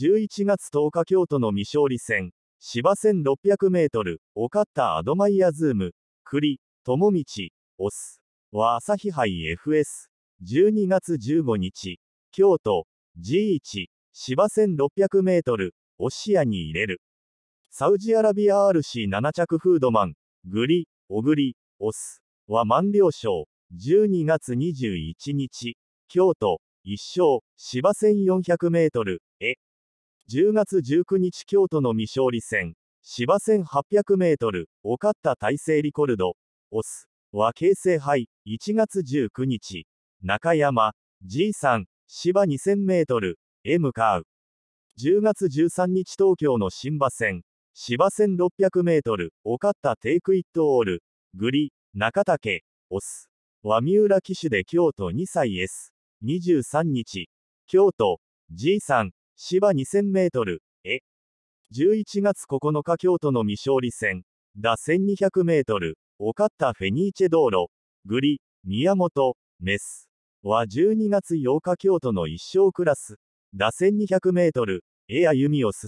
11月10日京都の未勝利戦、芝1 600m、ッタアドマイヤズーム、栗、友道、オス、は朝日杯 FS、12月15日、京都、G1、芝1 600m、オシアに入れる。サウジアラビア RC7 着フードマン、グリ、オグリ、オス、は満了賞、12月21日、京都、一勝、芝1 400メートル、え、10月19日京都の未勝利戦、芝1 800メートル、おかった体制リコルド、オス、和形成杯、1月19日、中山、G さん、芝2000メートル、へ向かう。10月13日東京の新馬戦、芝1 600メートル、おかったテイクイットオール、グリ、中竹、オス、和三浦騎手で京都2歳 S、23日、京都、G さん、芝 2000m、え。11月9日京都の未勝利戦、打 1200m、岡ったフェニーチェ道路、グリ、宮本、メス。は12月8日京都の一勝クラス、打 1200m、エア弓を進